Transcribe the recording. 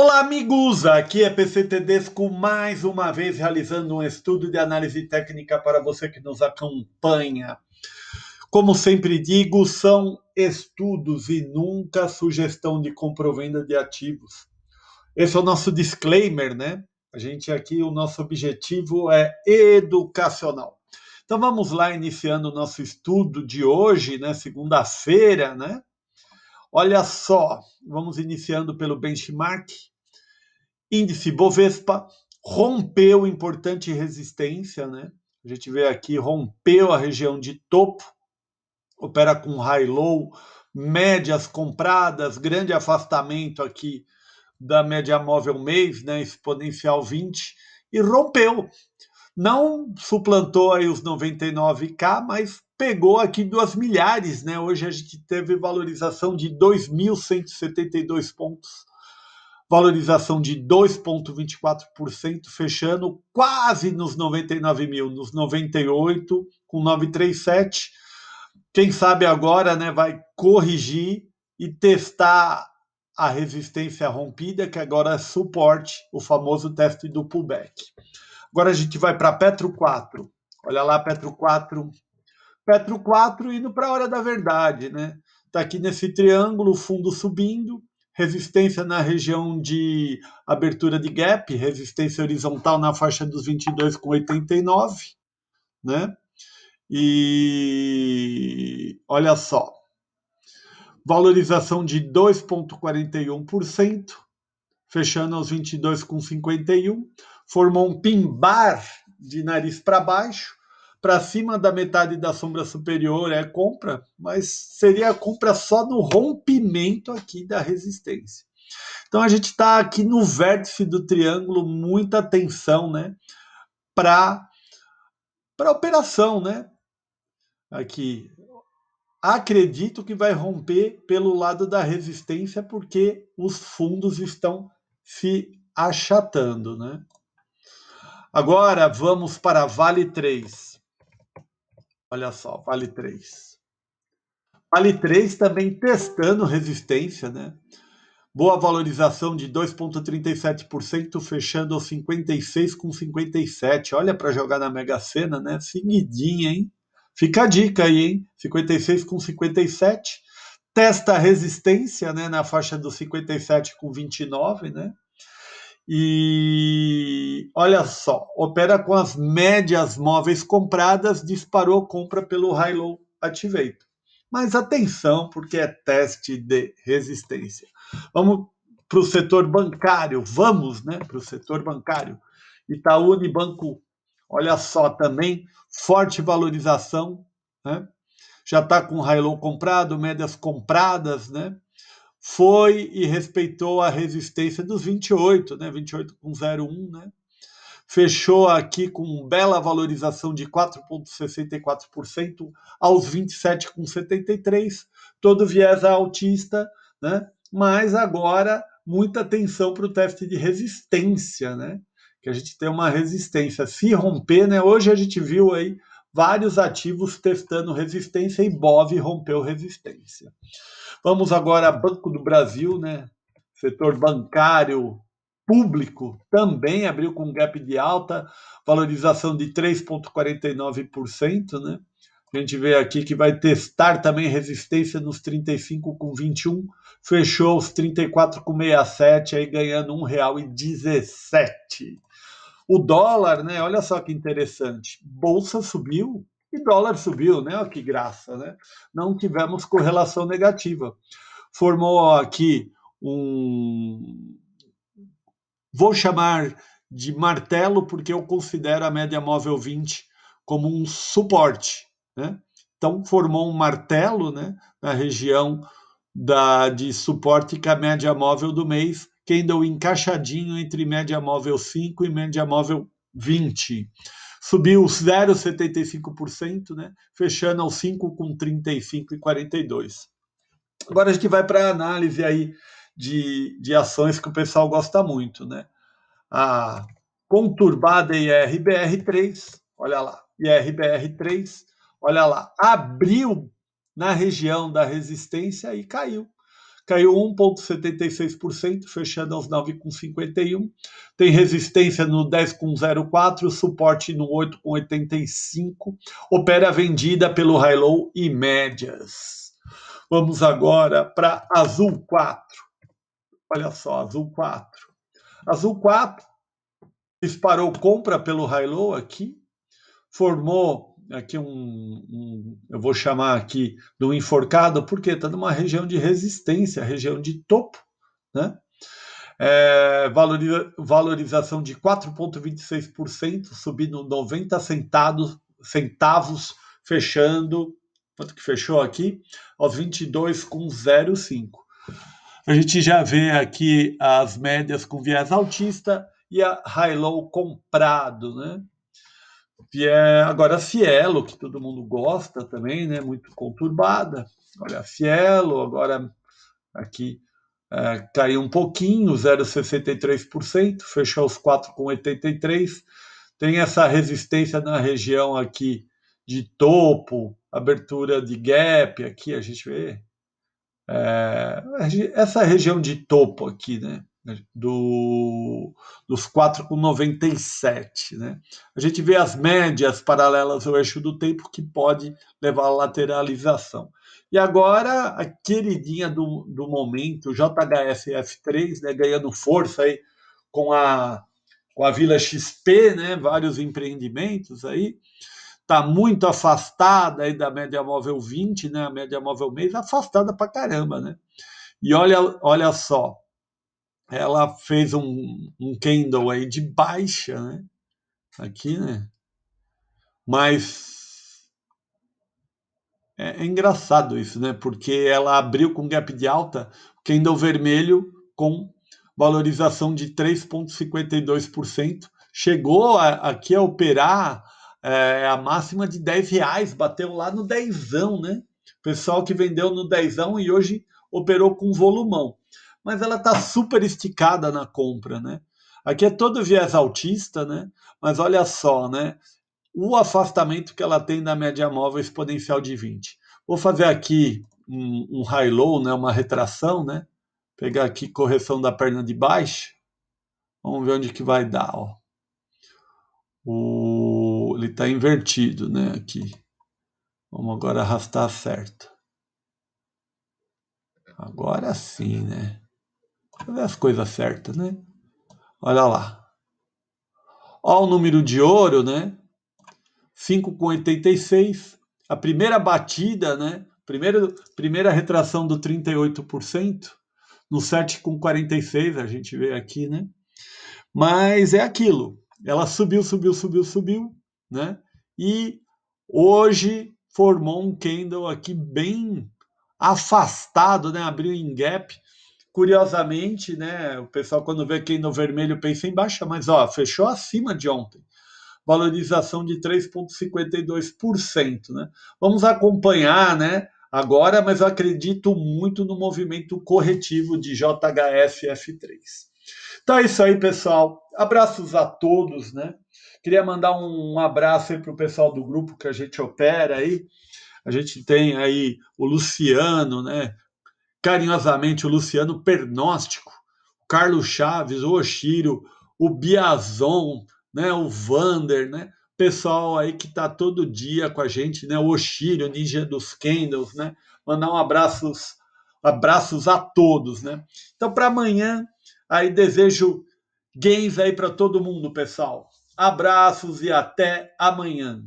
Olá, amigos! Aqui é PC Tedesco, mais uma vez realizando um estudo de análise técnica para você que nos acompanha. Como sempre digo, são estudos e nunca sugestão de venda de ativos. Esse é o nosso disclaimer, né? A gente aqui, o nosso objetivo é educacional. Então vamos lá, iniciando o nosso estudo de hoje, né? Segunda-feira, né? Olha só, vamos iniciando pelo benchmark. Índice Bovespa rompeu importante resistência, né? A gente vê aqui, rompeu a região de topo, opera com high-low, médias compradas, grande afastamento aqui da média móvel mês, né? Exponencial 20, e rompeu não suplantou aí os 99K, mas pegou aqui duas milhares, né? Hoje a gente teve valorização de 2.172 pontos, valorização de 2,24%, fechando quase nos 99 mil, nos 98, com 937. Quem sabe agora, né, vai corrigir e testar a resistência rompida, que agora é suporte, o famoso teste do pullback. Agora a gente vai para Petro 4. Olha lá, Petro 4. Petro 4 indo para a hora da verdade, né? Está aqui nesse triângulo, fundo subindo, resistência na região de abertura de gap, resistência horizontal na faixa dos 22 com 89, né? E olha só, valorização de 2,41%, fechando aos 22 com 51, formou um pimbar de nariz para baixo, para cima da metade da sombra superior é compra, mas seria a compra só no rompimento aqui da resistência. Então a gente está aqui no vértice do triângulo, muita atenção, né, para para operação, né? Aqui acredito que vai romper pelo lado da resistência porque os fundos estão se achatando. Né? Agora vamos para Vale 3. Olha só, Vale 3. Vale 3 também testando resistência, né? Boa valorização de 2,37%, fechando aos 56,57. Olha para jogar na Mega Sena, né? Seguidinha, hein? Fica a dica aí, hein? 56,57 testa a resistência né, na faixa dos 57 com 29, né? E olha só, opera com as médias móveis compradas, disparou compra pelo High Low Activate. Mas atenção, porque é teste de resistência. Vamos para o setor bancário, vamos né, para o setor bancário. Itaú Banco. olha só também, forte valorização, né? já está com high low comprado, médias compradas, né? Foi e respeitou a resistência dos 28, né? 28 com 0,1, né? Fechou aqui com bela valorização de 4,64% aos 27,73%, todo viés altista, né? Mas agora muita atenção para o teste de resistência, né? Que a gente tem uma resistência. Se romper, né? Hoje a gente viu aí vários ativos testando resistência e BOV rompeu resistência. Vamos agora a Banco do Brasil, né? Setor bancário público também abriu com um gap de alta, valorização de 3,49%, né? A gente vê aqui que vai testar também resistência nos 35,21, fechou os 34,67, aí ganhando R$ 1,17. O dólar, né? Olha só que interessante. Bolsa subiu e dólar subiu, né? Olha que graça, né? Não tivemos correlação negativa. Formou aqui um vou chamar de martelo porque eu considero a média móvel 20 como um suporte, né? Então formou um martelo, né, na região da de suporte que a média móvel do mês candle encaixadinho entre média móvel 5 e média móvel 20. Subiu 0,75%, né? fechando aos 5 com 35 e 42. Agora a gente vai para a análise aí de, de ações que o pessoal gosta muito, né? A conturbada IRBR3, olha lá, IRBR3, olha lá, abriu na região da resistência e caiu caiu 1,76%, fechando aos 9,51%. Tem resistência no 10,04%, suporte no 8,85%. Opera vendida pelo high low e médias. Vamos agora para Azul 4. Olha só, Azul 4. Azul 4 disparou compra pelo high low aqui, formou aqui um, um, eu vou chamar aqui do enforcado, porque está numa região de resistência, região de topo, né? É, valoriza, valorização de 4,26%, subindo 90 centavos, centavos, fechando, quanto que fechou aqui? Aos 22,05. A gente já vê aqui as médias com viés altista e a high-low comprado, né? Que agora a Cielo, que todo mundo gosta também, né? Muito conturbada. Olha, a Cielo agora aqui é, caiu um pouquinho, 0,63%, fechou os 4,83%. Tem essa resistência na região aqui de topo, abertura de gap aqui, a gente vê. É, essa região de topo aqui, né? do, dos 4,97. Né? A gente vê as médias paralelas ao eixo do tempo que pode levar à lateralização. E agora, a queridinha do, do momento, JHSF3, né, ganhando força aí com a, com a Vila XP, né, vários empreendimentos aí, está muito afastada aí da média móvel 20, né, a média móvel mês, afastada para caramba. Né? E olha, olha só, ela fez um, um candle aí de baixa, né? Aqui, né? Mas é, é engraçado isso, né? Porque ela abriu com gap de alta, candle vermelho com valorização de 3,52%. Chegou a, aqui a operar é, a máxima de 10 reais, bateu lá no dezão, né? Pessoal que vendeu no dezão e hoje operou com volumão mas ela está super esticada na compra, né? Aqui é todo viés altista, né? Mas olha só, né? O afastamento que ela tem da média móvel exponencial de 20. Vou fazer aqui um, um high-low, né? Uma retração, né? Pegar aqui correção da perna de baixo. Vamos ver onde que vai dar, ó. O... Ele está invertido, né? Aqui. Vamos agora arrastar certo. Agora sim, né? fazer as coisas certas, né? Olha lá. ó o número de ouro, né? com 86. A primeira batida, né? Primeiro, primeira retração do 38%. No 7,46 a gente vê aqui, né? Mas é aquilo. Ela subiu, subiu, subiu, subiu, né? E hoje formou um candle aqui bem afastado, né? Abriu em gap curiosamente, né, o pessoal quando vê quem no vermelho pensa em baixa, mas ó, fechou acima de ontem. Valorização de 3,52%. Né? Vamos acompanhar né, agora, mas eu acredito muito no movimento corretivo de JHSF3. Então é isso aí, pessoal. Abraços a todos, né? Queria mandar um abraço aí para o pessoal do grupo que a gente opera aí. A gente tem aí o Luciano, né? carinhosamente o Luciano Pernóstico, o Carlos Chaves, o Oshiro, o Biazon, né, o Vander, né? Pessoal aí que está todo dia com a gente, né? O Oshiro, Ninja dos Candles, né? Mandar um abraços, abraços a todos, né? Então para amanhã aí desejo games aí para todo mundo, pessoal. Abraços e até amanhã.